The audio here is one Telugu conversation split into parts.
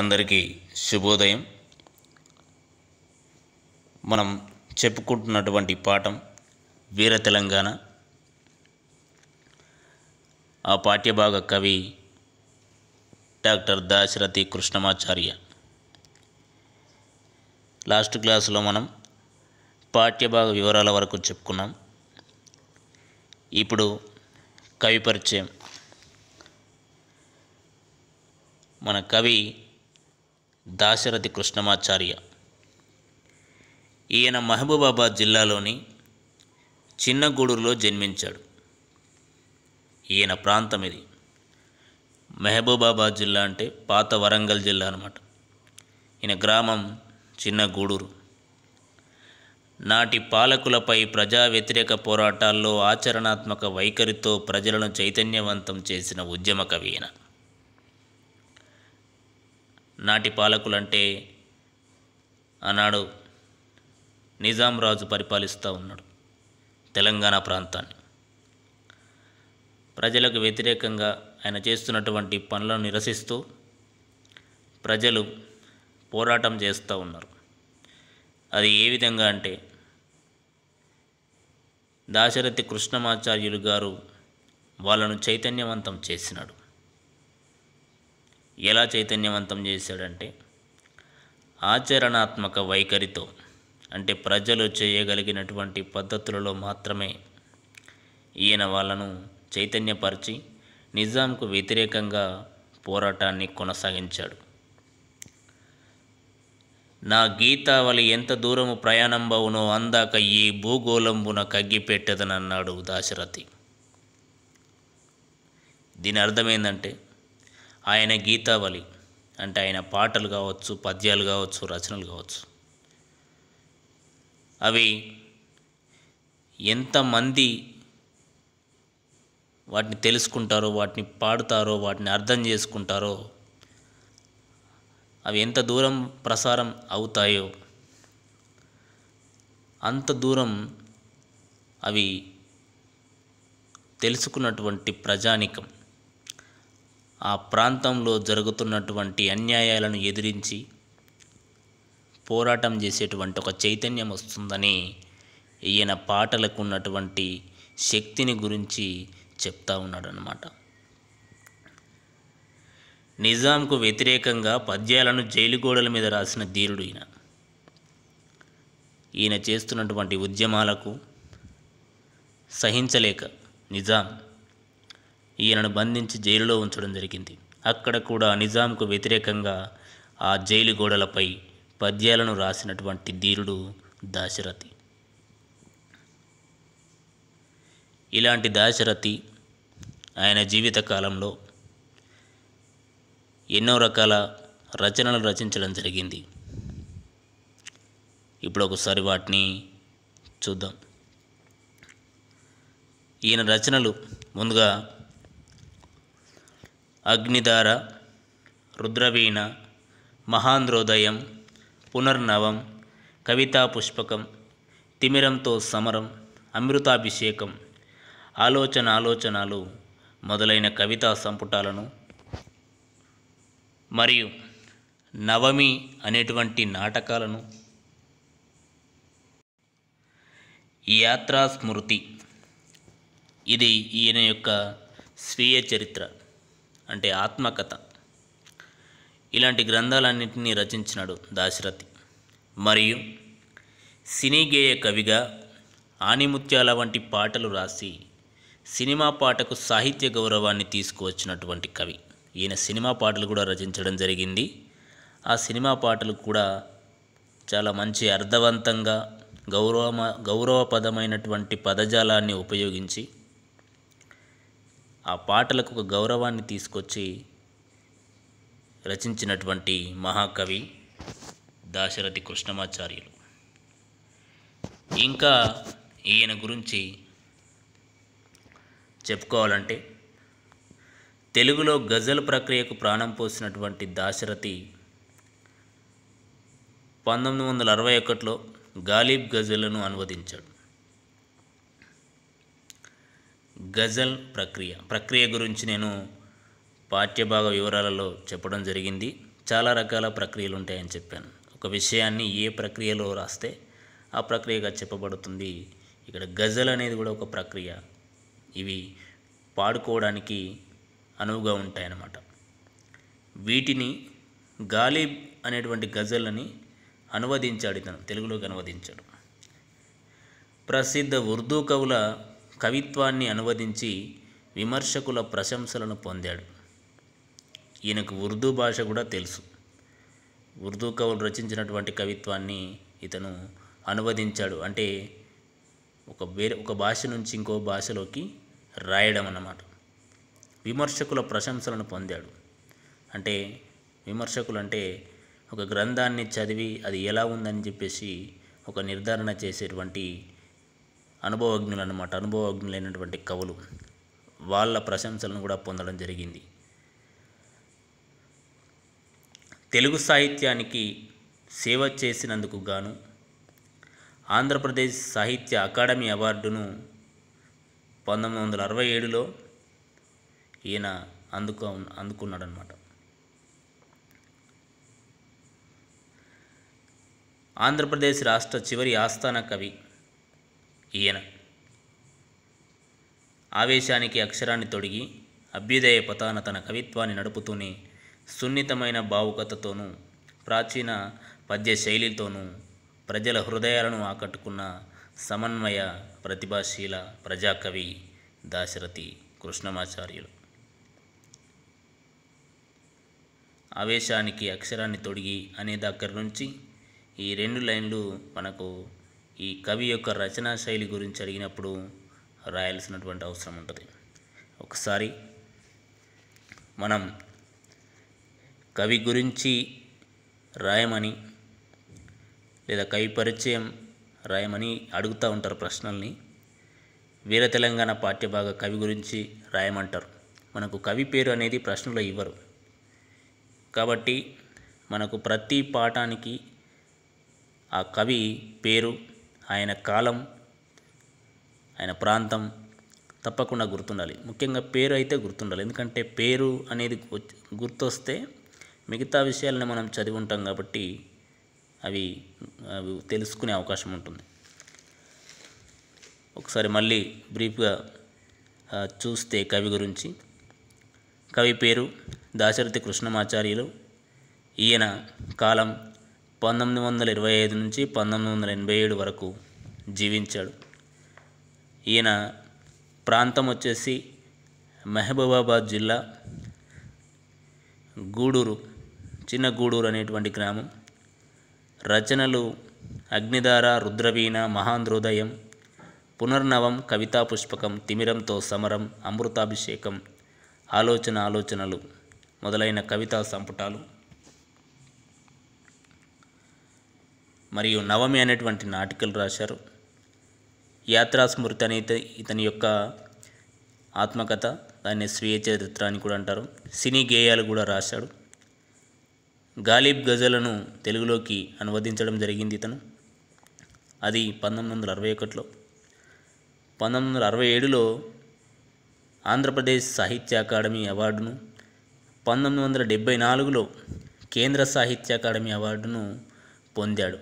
అందరికీ శుభోదయం మనం చెప్పుకుంటున్నటువంటి పాఠం వీర తెలంగాణ ఆ పాఠ్యభాగ కవి డాక్టర్ దాశరథి కృష్ణమాచార్య లాస్ట్ క్లాసులో మనం పాఠ్యభాగ వివరాల వరకు చెప్పుకున్నాం ఇప్పుడు కవి పరిచయం మన కవి దాశరథి కృష్ణమాచార్య ఈయన మహబూబాబాద్ జిల్లాలోని చిన్నగూడూరులో జన్మించాడు ఈయన ప్రాంతం ఇది మహబూబాబాద్ జిల్లా అంటే పాత వరంగల్ జిల్లా అనమాట ఈయన గ్రామం చిన్నగూడూరు నాటి పాలకులపై ప్రజా వ్యతిరేక పోరాటాల్లో ఆచరణాత్మక వైఖరితో ప్రజలను చైతన్యవంతం చేసిన ఉద్యమ కవి ఈయన నాటి పాలకులంటే అన్నాడు నిజాం రాజు పరిపాలిస్తూ ఉన్నాడు తెలంగాణ ప్రాంతాన్ని ప్రజలకు వ్యతిరేకంగా ఆయన చేస్తున్నటువంటి పనులను నిరసిస్తూ ప్రజలు పోరాటం చేస్తూ ఉన్నారు అది ఏ విధంగా అంటే దాశరథి కృష్ణమాచార్యులు గారు వాళ్ళను చైతన్యవంతం చేసినాడు ఎలా చైతన్యవంతం చేశాడంటే ఆచరణాత్మక వైఖరితో అంటే ప్రజలు చేయగలిగినటువంటి పద్ధతులలో మాత్రమే ఈయన వాళ్ళను చైతన్యపరిచి నిజాంకు వ్యతిరేకంగా పోరాటాన్ని కొనసాగించాడు నా గీతావళి ఎంత దూరము ప్రయాణం బావునో అందాక ఈ భూగోళంబున కగ్గిపెట్టదనన్నాడు దాశరథి దీని అర్థమైందంటే ఆయన గీతావళి అంటే ఆయన పాటలు కావచ్చు పద్యాలు కావచ్చు రచనలు కావచ్చు అవి ఎంతమంది వాటిని తెలుసుకుంటారో వాటిని పాడుతారో వాటిని అర్థం చేసుకుంటారో అవి ఎంత దూరం ప్రసారం అవుతాయో అంత దూరం అవి తెలుసుకున్నటువంటి ప్రజానికం ఆ ప్రాంతంలో జరుగుతున్నటువంటి అన్యాయాలను ఎదిరించి పోరాటం చేసేటువంటి ఒక చైతన్యం వస్తుందని ఈయన పాటలకు ఉన్నటువంటి శక్తిని గురించి చెప్తా ఉన్నాడు అనమాట నిజాంకు వ్యతిరేకంగా పద్యాలను జైలు గోడల మీద రాసిన ధీరుడు ఈయన ఈయన చేస్తున్నటువంటి ఉద్యమాలకు సహించలేక నిజాం ఈయనను బంధించి జైలులో ఉంచడం జరిగింది అక్కడ కూడా నిజాంకు వ్యతిరేకంగా ఆ జైలు గోడలపై పద్యాలను రాసినటువంటి ధీరుడు దాశరథి ఇలాంటి దాశరథి ఆయన జీవితకాలంలో ఎన్నో రకాల రచనలు రచించడం జరిగింది ఇప్పుడు ఒకసారి వాటిని చూద్దాం ఈయన రచనలు ముందుగా అగ్నిధార రుద్రవీణ మహాంద్రోదయం పునర్నవం కవితా పుష్పకం తిమిరంతో సమరం అమృతాభిషేకం ఆలోచన ఆలోచనలు మొదలైన కవితా సంపుటాలను మరియు నవమి అనేటువంటి నాటకాలను యాత్రా స్మృతి ఇది ఈయన యొక్క స్వీయ చరిత్ర అంటే ఆత్మకథ ఇలాంటి గ్రంథాలన్నింటినీ రచించినాడు దాశరథి మరియు సినీ గేయ కవిగా ఆనిముత్యాల వంటి పాటలు రాసి సినిమా పాటకు సాహిత్య గౌరవాన్ని తీసుకువచ్చినటువంటి కవి ఈయన సినిమా పాటలు కూడా రచించడం జరిగింది ఆ సినిమా పాటలు కూడా చాలా మంచి అర్థవంతంగా గౌరవ గౌరవపదమైనటువంటి పదజాలాన్ని ఉపయోగించి ఆ పాటలకు ఒక గౌరవాన్ని తీసుకొచ్చి రచించినటువంటి మహాకవి దాశరథి కృష్ణమాచార్యులు ఇంకా ఈయన గురించి చెప్పుకోవాలంటే తెలుగులో గజల్ ప్రక్రియకు ప్రాణం పోసినటువంటి దాశరథి పంతొమ్మిది వందల అరవై ఒకటిలో గాలిబ్ గజలను అనువదించాడు గజల్ ప్రక్రియ ప్రక్రియ గురించి నేను పాఠ్యభాగ వివరాలలో చెప్పడం జరిగింది చాలా రకాల ప్రక్రియలు ఉంటాయని చెప్పాను ఒక విషయాన్ని ఏ ప్రక్రియలో రాస్తే ఆ ప్రక్రియగా చెప్పబడుతుంది ఇక్కడ గజల్ అనేది కూడా ఒక ప్రక్రియ ఇవి పాడుకోవడానికి అనువుగా ఉంటాయన్నమాట వీటిని గాలిబ్ అనేటువంటి గజల్ని అనువదించాడు ఇతను తెలుగులోకి అనువదించాడు ప్రసిద్ధ ఉర్దూ కవుల కవిత్వాన్ని అనువదించి విమర్శకుల ప్రశంసలను పొందాడు ఈయనకు ఉర్దూ భాష కూడా తెలుసు ఉర్దూ కవులు రచించినటువంటి కవిత్వాన్ని ఇతను అనువదించాడు అంటే ఒక వేరే ఒక భాష నుంచి ఇంకో భాషలోకి రాయడం అన్నమాట విమర్శకుల ప్రశంసలను పొందాడు అంటే విమర్శకులు అంటే ఒక గ్రంథాన్ని చదివి అది ఎలా ఉందని చెప్పేసి ఒక నిర్ధారణ చేసేటువంటి అనుభవజ్ఞులు అనమాట అనుభవజ్ఞులైనటువంటి కవులు వాళ్ళ ప్రశంసలను కూడా పొందడం జరిగింది తెలుగు సాహిత్యానికి సేవ చేసినందుకు గాను ఆంధ్రప్రదేశ్ సాహిత్య అకాడమీ అవార్డును పంతొమ్మిది వందల అరవై ఏడులో ఈయన అందుకు అందుకున్నాడనమాట ఆంధ్రప్రదేశ్ రాష్ట్ర చివరి ఆస్థాన కవి ఈయన ఆవేశానికి అక్షరాన్ని తొడిగి అభ్యుదయ పతాన తన కవిత్వాన్ని నడుపుతూనే సున్నితమైన భావుకతతోనూ ప్రాచీన పద్య శైలితోనూ ప్రజల హృదయాలను ఆకట్టుకున్న సమన్వయ ప్రతిభాశీల ప్రజాకవి దాశరథి కృష్ణమాచార్యులు ఆవేశానికి అక్షరాన్ని తొడిగి అనే దగ్గర నుంచి ఈ రెండు లైన్లు మనకు ఈ కవి యొక్క రచనా శైలి గురించి అడిగినప్పుడు రాయాల్సినటువంటి అవసరం ఉంటుంది ఒకసారి మనం కవి గురించి రాయమని లేదా కవి పరిచయం రాయమని అడుగుతూ ఉంటారు ప్రశ్నల్ని వీర తెలంగాణ పాఠ్యభాగ కవి గురించి రాయమంటారు మనకు కవి పేరు అనేది ప్రశ్నలో ఇవ్వరు కాబట్టి మనకు ప్రతి పాఠానికి ఆ కవి పేరు ఆయన కాలం ఆయన ప్రాంతం తప్పకుండా గుర్తుండాలి ముఖ్యంగా పేరు అయితే గుర్తుండాలి ఎందుకంటే పేరు అనేది గుర్తొస్తే మిగతా విషయాలను మనం చదివి ఉంటాం కాబట్టి అవి అవి తెలుసుకునే అవకాశం ఉంటుంది ఒకసారి మళ్ళీ బ్రీఫ్గా చూస్తే కవి గురించి కవి పేరు దాశరథి కృష్ణమాచార్యులు ఈయన కాలం పంతొమ్మిది వందల ఇరవై ఐదు నుంచి పంతొమ్మిది వందల ఎనభై ఏడు వరకు జీవించాడు ఈయన ప్రాంతం వచ్చేసి మహబూబాబాద్ జిల్లా గూడూరు చిన్న గూడూరు అనేటువంటి గ్రామం రచనలు అగ్నిధార రుద్రవీణ మహాంధ్రోదయం పునర్నవం కవితా పుష్పకం తిమిరంతో సమరం అమృతాభిషేకం ఆలోచన ఆలోచనలు మొదలైన కవితా సంపుటాలు మరియు నవమి అనేటువంటి నాటికలు రాశారు యాత్రాస్మృతి అనేది ఇతని యొక్క ఆత్మకథ దాన్ని స్వీయ చరిత్ర అని కూడా అంటారు సినీ గేయాలు కూడా రాశాడు గాలిబ్ గజలను తెలుగులోకి అనువదించడం జరిగింది ఇతను అది పంతొమ్మిది వందల అరవై ఒకటిలో పంతొమ్మిది వందల అరవై ఏడులో ఆంధ్రప్రదేశ్ సాహిత్య అకాడమీ అవార్డును పంతొమ్మిది వందల డెబ్భై నాలుగులో కేంద్ర సాహిత్య అకాడమీ అవార్డును పొందాడు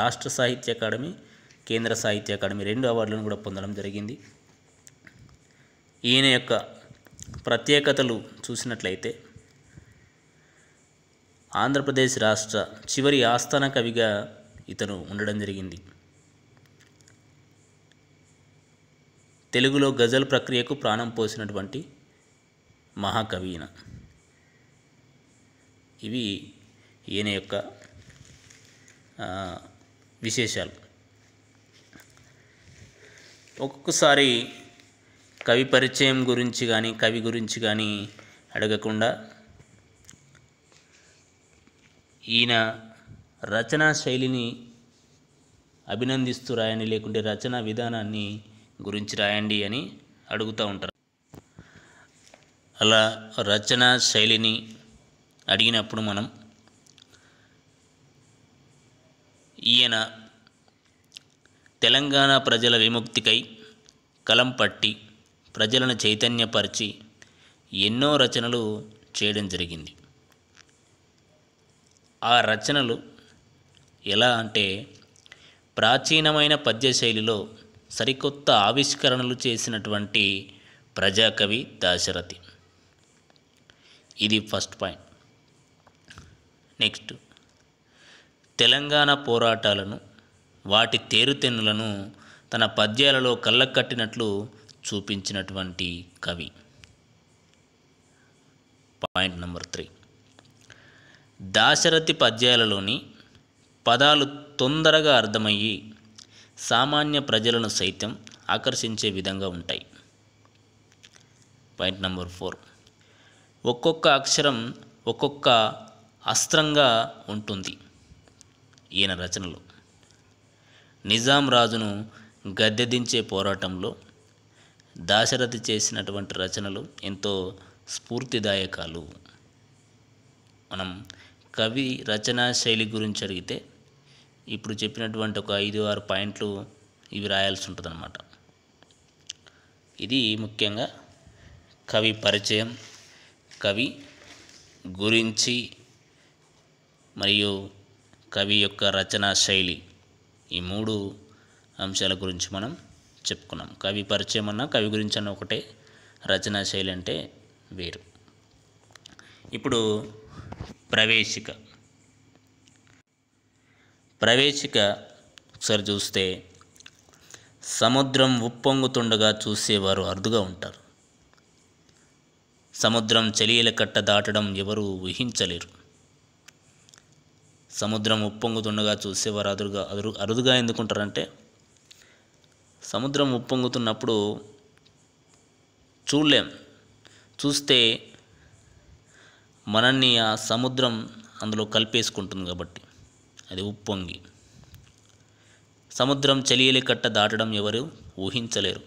రాష్ట్ర సాహిత్య అకాడమీ కేంద్ర సాహిత్య అకాడమీ రెండు అవార్డులను కూడా పొందడం జరిగింది ఈయన యొక్క ప్రత్యేకతలు చూసినట్లయితే ఆంధ్రప్రదేశ్ రాష్ట్ర చివరి ఆస్థాన కవిగా ఇతను ఉండడం జరిగింది తెలుగులో గజల్ ప్రక్రియకు ప్రాణం పోసినటువంటి మహాకవి ఈయన ఇవి ఈయన యొక్క విశేషాలు ఒక్కొక్కసారి కవి పరిచయం గురించి కానీ కవి గురించి కానీ అడగకుండా ఈయన రచనా శైలిని అభినందిస్తూ రాయండి లేకుంటే రచనా విధానాన్ని గురించి రాయండి అని అడుగుతూ ఉంటారు అలా రచనా శైలిని అడిగినప్పుడు మనం ఈయన తెలంగాణ ప్రజల విముక్తికై కలం పట్టి ప్రజలను చైతన్యపరిచి ఎన్నో రచనలు చేయడం జరిగింది ఆ రచనలు ఎలా అంటే ప్రాచీనమైన పద్యశైలిలో సరికొత్త ఆవిష్కరణలు చేసినటువంటి ప్రజాకవి దాశరథి ఇది ఫస్ట్ పాయింట్ నెక్స్ట్ తెలంగాణ పోరాటాలను వాటి తేరుతెన్నులను తన పద్యాలలో కళ్ళకట్టినట్లు చూపించినటువంటి కవి పాయింట్ నెంబర్ త్రీ దాశరథి పద్యాలలోని పదాలు తొందరగా అర్థమయ్యి సామాన్య ప్రజలను సైతం ఆకర్షించే విధంగా ఉంటాయి పాయింట్ నెంబర్ ఫోర్ ఒక్కొక్క అక్షరం ఒక్కొక్క అస్త్రంగా ఉంటుంది ఈయన రచనలు నిజాం రాజును గద్దెదించే పోరాటంలో దాశరథి చేసినటువంటి రచనలు ఎంతో స్ఫూర్తిదాయకాలు మనం కవి రచనా శైలి గురించి అడిగితే ఇప్పుడు చెప్పినటువంటి ఒక ఐదు ఆరు పాయింట్లు ఇవి రాయాల్సి ఉంటుందన్నమాట ఇది ముఖ్యంగా కవి పరిచయం కవి గురించి మరియు కవి యొక్క రచనా శైలి ఈ మూడు అంశాల గురించి మనం చెప్పుకున్నాం కవి పరిచయం అన్న కవి గురించి అన్న ఒకటే రచనా శైలి అంటే వేరు ఇప్పుడు ప్రవేశిక ప్రవేశిక ఒకసారి చూస్తే సముద్రం ఉప్పొంగుతుండగా చూసేవారు అరుదుగా ఉంటారు సముద్రం చెలియల కట్ట దాటడం ఎవరూ ఊహించలేరు సముద్రం ఉప్పొంగుతుండగా చూసేవారు అదురుగా అదురు అరుదుగా ఎందుకుంటారంటే సముద్రం ఉప్పొంగుతున్నప్పుడు చూడలేం చూస్తే మనల్ని ఆ సముద్రం అందులో కలిపేసుకుంటుంది కాబట్టి అది ఉప్పొంగి సముద్రం చెలియలి కట్ట దాటడం ఎవరు ఊహించలేరు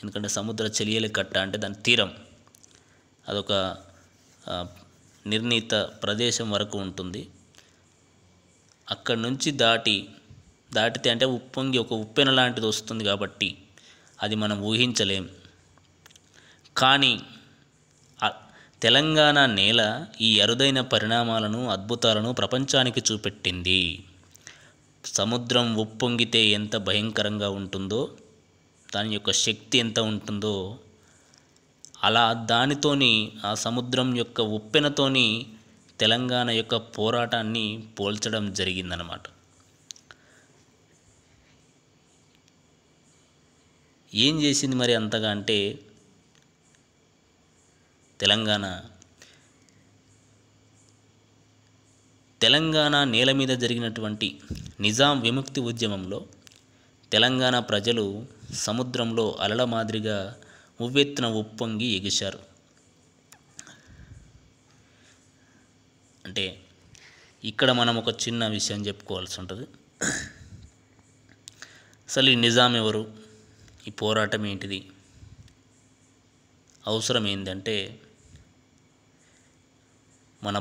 ఎందుకంటే సముద్ర చెలియలి కట్ట అంటే దాని తీరం అదొక నిర్ణీత ప్రదేశం వరకు ఉంటుంది అక్కడి నుంచి దాటి దాటితే అంటే ఉప్పొంగి ఒక ఉప్పెన లాంటిది వస్తుంది కాబట్టి అది మనం ఊహించలేం కానీ తెలంగాణ నేల ఈ అరుదైన పరిణామాలను అద్భుతాలను ప్రపంచానికి చూపెట్టింది సముద్రం ఉప్పొంగితే ఎంత భయంకరంగా ఉంటుందో దాని యొక్క శక్తి ఎంత ఉంటుందో అలా దానితోని ఆ సముద్రం యొక్క ఉప్పెనతోని తెలంగాణ యొక్క పోరాటాన్ని పోల్చడం జరిగిందనమాట ఏం చేసింది మరి అంతగా అంటే తెలంగాణ తెలంగాణ నేల మీద జరిగినటువంటి నిజాం విముక్తి ఉద్యమంలో తెలంగాణ ప్రజలు సముద్రంలో అలల మాదిరిగా ఉవ్వెత్తున ఉప్పొంగి ఎగిశారు అంటే ఇక్కడ మనం ఒక చిన్న విషయం చెప్పుకోవాల్సి ఉంటుంది అసలు ఈ నిజాం ఎవరు ఈ పోరాటం ఏంటిది అవసరం ఏంటంటే మన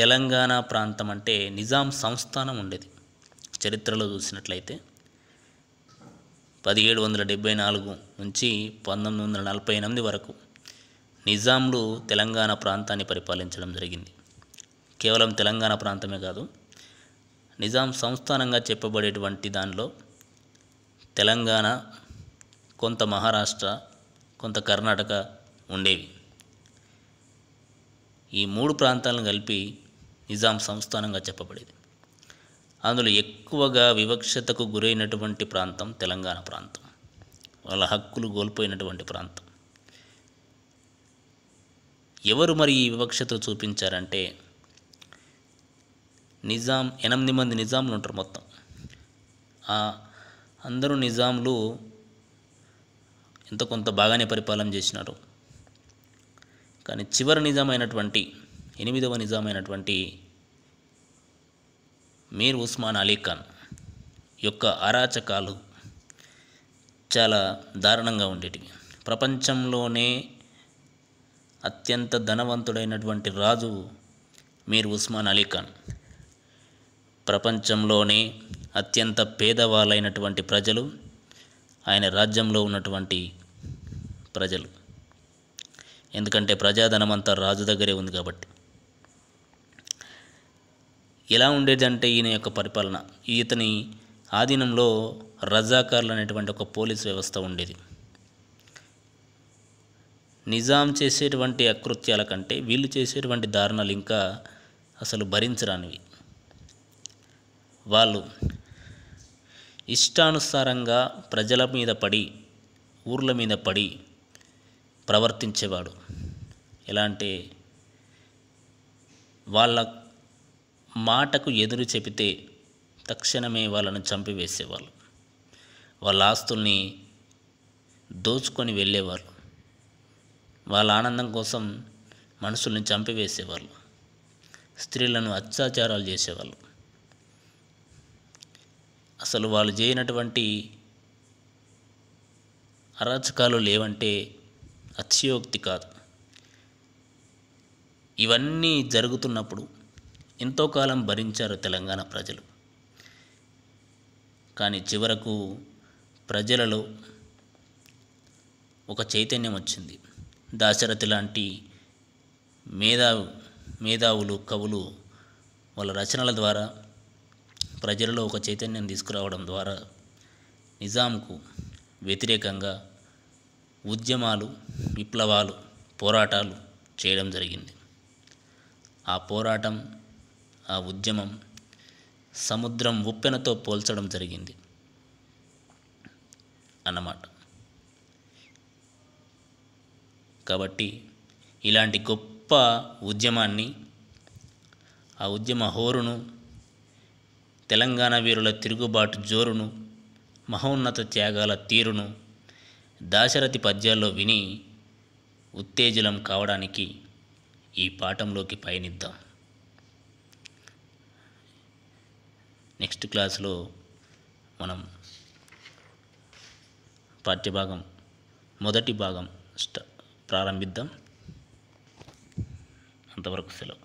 తెలంగాణ ప్రాంతం అంటే నిజాం సంస్థానం ఉండేది చరిత్రలో చూసినట్లయితే పదిహేడు వందల డెబ్బై నాలుగు నుంచి పంతొమ్మిది వందల నలభై ఎనిమిది వరకు నిజాంలు తెలంగాణ ప్రాంతాన్ని పరిపాలించడం జరిగింది కేవలం తెలంగాణ ప్రాంతమే కాదు నిజాం సంస్థానంగా చెప్పబడేటువంటి దానిలో తెలంగాణ కొంత మహారాష్ట్ర కొంత కర్ణాటక ఉండేవి ఈ మూడు ప్రాంతాలను కలిపి నిజాం సంస్థానంగా చెప్పబడేది అందులో ఎక్కువగా వివక్షతకు గురైనటువంటి ప్రాంతం తెలంగాణ ప్రాంతం వాళ్ళ హక్కులు కోల్పోయినటువంటి ప్రాంతం ఎవరు మరి ఈ వివక్షత చూపించారంటే నిజాం ఎనిమిది మంది నిజాంలు ఉంటారు మొత్తం అందరూ నిజాంలు ఎంతో కొంత బాగానే పరిపాలన చేసినారు కానీ చివరి నిజామైనటువంటి ఎనిమిదవ నిజామైనటువంటి మీర్ ఉస్మాన్ అలీ ఖాన్ యొక్క అరాచకాలు చాలా దారుణంగా ఉండేటివి ప్రపంచంలోనే అత్యంత ధనవంతుడైనటువంటి రాజు మీర్ ఉస్మాన్ అలీ ఖాన్ ప్రపంచంలోనే అత్యంత పేదవాళ్ళైనటువంటి ప్రజలు ఆయన రాజ్యంలో ఉన్నటువంటి ప్రజలు ఎందుకంటే ప్రజాధనం అంతా రాజు దగ్గరే ఉంది కాబట్టి ఎలా ఉండేదంటే ఈయన యొక్క పరిపాలన ఈతని ఆధీనంలో రజాకార్లు అనేటువంటి ఒక పోలీస్ వ్యవస్థ ఉండేది నిజాం చేసేటువంటి అకృత్యాల కంటే వీళ్ళు చేసేటువంటి దారుణాలు ఇంకా అసలు భరించరానివి వాళ్ళు ఇష్టానుసారంగా ప్రజల మీద పడి ఊర్ల మీద పడి ప్రవర్తించేవాడు ఎలా అంటే వాళ్ళ మాటకు ఎదురు చెబితే తక్షణమే వాళ్ళను చంపివేసేవాళ్ళు వాళ్ళ ఆస్తుల్ని దోచుకొని వెళ్ళేవాళ్ళు వాళ్ళ ఆనందం కోసం మనుషుల్ని చంపివేసేవాళ్ళు స్త్రీలను అత్యాచారాలు చేసేవాళ్ళు అసలు వాళ్ళు చేయనటువంటి అరాచకాలు లేవంటే అత్యోక్తి కాదు ఇవన్నీ జరుగుతున్నప్పుడు ఎంతో కాలం భరించారు తెలంగాణ ప్రజలు కానీ చివరకు ప్రజలలో ఒక చైతన్యం వచ్చింది దాశరథి లాంటి మేధావు మేధావులు కవులు వాళ్ళ రచనల ద్వారా ప్రజలలో ఒక చైతన్యం తీసుకురావడం ద్వారా నిజాంకు వ్యతిరేకంగా ఉద్యమాలు విప్లవాలు పోరాటాలు చేయడం జరిగింది ఆ పోరాటం ఆ ఉద్యమం సముద్రం ఉప్పెనతో పోల్చడం జరిగింది అన్నమాట కాబట్టి ఇలాంటి గొప్ప ఉద్యమాన్ని ఆ ఉద్యమ హోరును తెలంగాణ వీరుల తిరుగుబాటు జోరును మహోన్నత త్యాగాల తీరును దాశరథి పద్యాల్లో విని ఉత్తేజలం కావడానికి ఈ పాఠంలోకి పయనిద్దాం నెక్స్ట్ క్లాస్లో మనం పాఠ్యభాగం మొదటి భాగం ప్రారంభిద్దాం అంతవరకు సెలవు